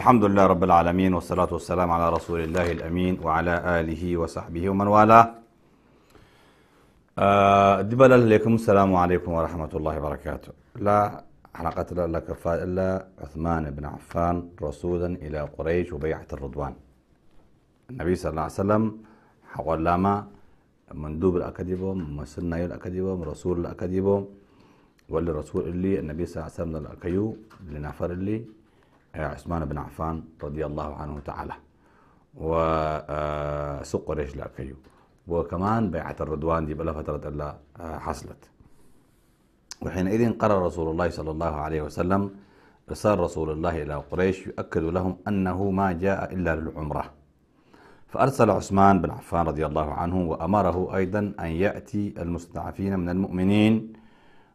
الحمد لله رب العالمين والصلاة والسلام على رسول الله الأمين وعلى آله وصحبه ومن والاه دبل عليكم السلام عليكم ورحمة الله وبركاته لا حلقة لا كفاء إلا عثمان بن عفان رسولا إلى قريش وبيعة الرضوان النبي صلى الله عليه وسلم حول لما مندوب الأكاديبو مسنة الأكاديبو رسول الأكاديبو والرسول اللي النبي صلى الله عليه وسلم الأكيو لنفر اللي آه، عثمان بن عفان رضي الله عنه تعالى وسق آه، رجل لأكيو وكمان بيعة الرضوان دي بلا فترة إلا آه، حصلت وحينئذ قرر رسول الله صلى الله عليه وسلم رسال رسول الله إلى قريش يؤكد لهم أنه ما جاء إلا للعمرة فأرسل عثمان بن عفان رضي الله عنه وأمره أيضا أن يأتي المستضعفين من المؤمنين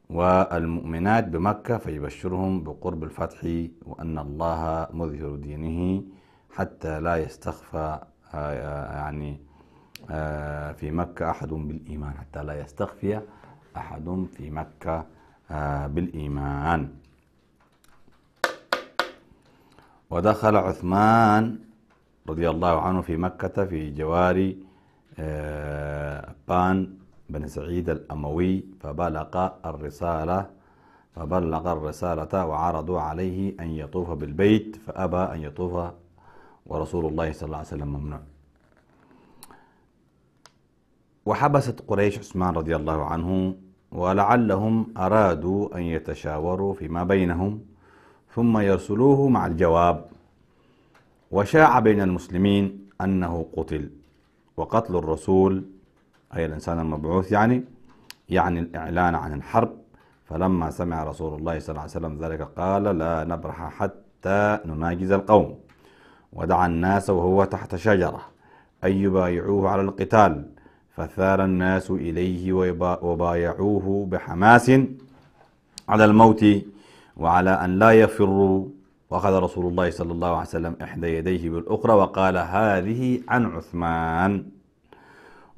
والمؤمنات بمكة فيبشرهم بقرب الفتح وأن الله مظهر دينه حتى لا يستخفى آه، آه، يعني آه، في مكة أحد بالإيمان حتى لا يستخفي أحد في مكة بالإيمان ودخل عثمان رضي الله عنه في مكة في جوار بان بن سعيد الأموي فبلغ الرسالة فبلغ الرسالة وعرضوا عليه أن يطوف بالبيت فأبى أن يطوف ورسول الله صلى الله عليه وسلم ممنوع وحبست قريش عثمان رضي الله عنه ولعلهم أرادوا أن يتشاوروا فيما بينهم ثم يرسلوه مع الجواب وشاع بين المسلمين أنه قتل وقتل الرسول أي الإنسان المبعوث يعني يعني الإعلان عن الحرب فلما سمع رسول الله صلى الله عليه وسلم ذلك قال لا نبرح حتى نناجز القوم ودعا الناس وهو تحت شجرة أن يبايعوه على القتال فثار الناس إليه وبايعوه بحماس على الموت وعلى أن لا يفروا وأخذ رسول الله صلى الله عليه وسلم إحدى يديه بالأخرى وقال هذه عن عثمان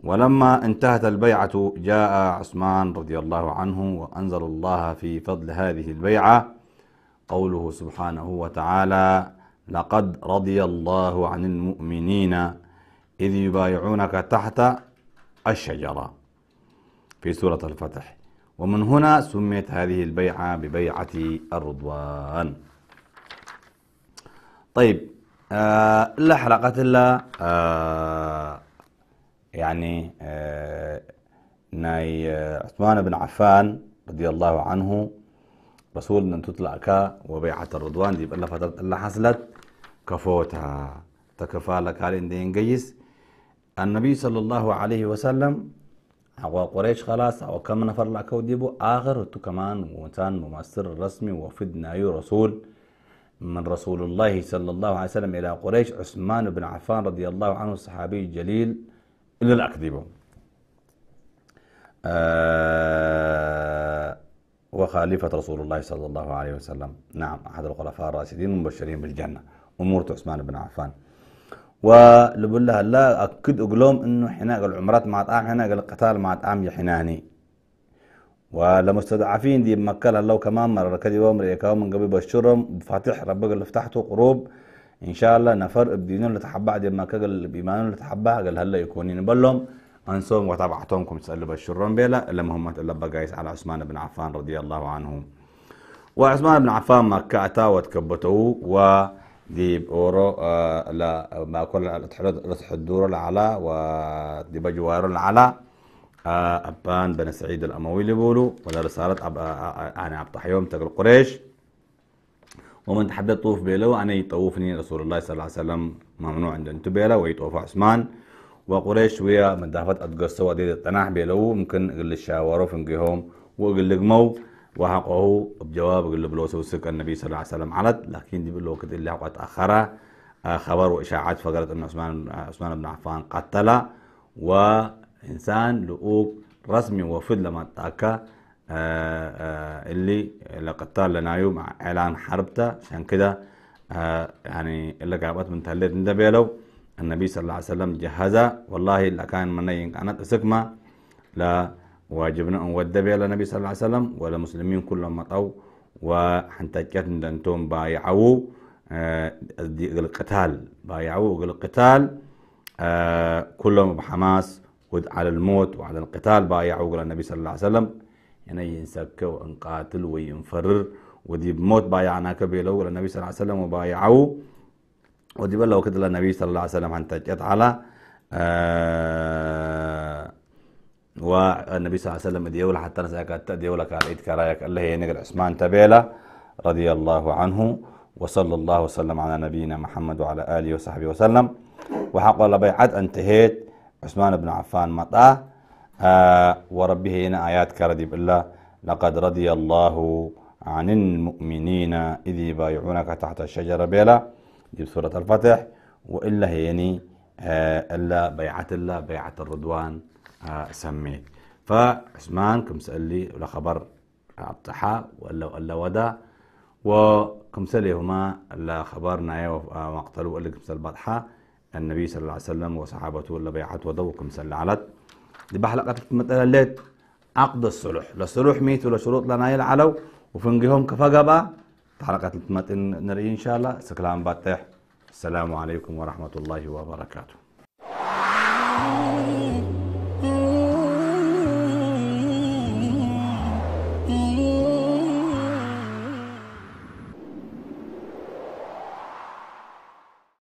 ولما انتهت البيعة جاء عثمان رضي الله عنه وأنزل الله في فضل هذه البيعة قوله سبحانه وتعالى لقد رضي الله عن المؤمنين إذ يبايعونك تحت الشجرة في سورة الفتح ومن هنا سميت هذه البيعة ببيعة الرضوان طيب آه لا حلقة إلا آه يعني آه, ناي آه, عثمان بن عفان رضي الله عنه رسول أن تطلع كا وبيعة الرضوان دي بقى فترة اللي حصلت كفوتها تكفالك على إن جيس النبي صلى الله عليه وسلم وقريش خلاص أو كم نفر لك وديبو آخر كمان وإنسان ممثل رسمي وفدنا نايو رسول من رسول الله صلى الله عليه وسلم إلى قريش عثمان بن عفان رضي الله عنه الصحابي الجليل إلا الأكذبة آه وخليفة رسول الله صلى الله عليه وسلم نعم أحد الخلفاء الراشدين المبشرين بالجنة أمورة عثمان بن عفان ولبل لها لا أكد أقلهم إنه حناق العمرات مع طعام حناق القتال مع طعام يا حناني ولمستضعفين دي مكة لو كمان مرة كذي ومرة من قبل بشرهم بفاتح ربك اللي فتحته قروب ان شاء الله نفر بدينون لتحبع دي ما كجل بيمانون لتحبع قال هلا يكونين بلهم انسون وتابعتهمكم تسالوا بشرون بيلا الا هم إلا بقايس على عثمان بن عفان رضي الله عنه وعثمان بن عفان مكعتا وتكبته و دي اورو آه لا ما كل لتحدور العلا ودي بجوار العلا آه ابان بن سعيد الاموي اللي بيقولوا ولا رساله آه، آه، آه، انا يعني عبد الحيوم تقل قريش ومن تحدى الطوف بيلو أن يطوفني رسول الله صلى الله عليه وسلم ممنوع عند أنت بيلا ويطوف عثمان وقريش ويا من دافت أتقصى وديد التناح بيلو ممكن قل الشاورو فنقهم وقل لقمو وحقه بجواب قل بلوسو سوسك النبي صلى الله عليه وسلم علت لكن دي بلو كت اللي حقه أخرى آه، خبر وإشاعات فقرت أن عثمان آه، عثمان بن عفان قتل وإنسان لؤوك رسمي وفد لما تأكا آه، آه، اللي القطاع لنايو مع إعلان حربته عشان كده آه، يعني اللي قابت من تهلت ندبيلو النبي صلى الله عليه وسلم جهزها والله اللي كان اي كانت اسكما لا واجبنا أن ودبي النبي صلى الله عليه وسلم ولا مسلمين كلهم مطوا وحنتجت انتم بايعوا القتال بايعوا القتال كلهم بحماس على الموت وعلى القتال بايعوا النبي صلى الله عليه وسلم يعني ينسك وانقاتل وينفرر ودي بموت بايعنا كبيلو ولا النبي صلى الله عليه وسلم وبايعوه ودي بلو كده النبي صلى الله عليه وسلم عن تجت على آه والنبي صلى الله عليه وسلم ديول حتى نسأك ديولا كالعيد كرايك الله ينقل عثمان تبيلا رضي الله عنه وصلى الله وسلم على نبينا محمد وعلى آله وصحبه وسلم وحق الله بيعت انتهيت عثمان بن عفان مطاه وربه هنا آيات كردي بالله لقد رضي الله عن المؤمنين إذ يبايعونك تحت الشجرة بلا دي سورة الفتح وإلا هيني آه، إلا بيعة الله بيعة الرضوان آه، سميت فعثمان كم سأل لي ولا خبر أبتحى ولا ولا ودا وكم سأل هما لا خبرنا وقتلوا آه، قال كم سأل النبي صلى الله عليه وسلم وصحابته ولا بيعة ودا وكم سأل علت دي حلقة متقللات عقد الصلح للصلح ميت ولا شروط لنا يلعلو وفنجهم كفجبا حلقة متن نري إن شاء الله سكلام باتح السلام عليكم ورحمة الله وبركاته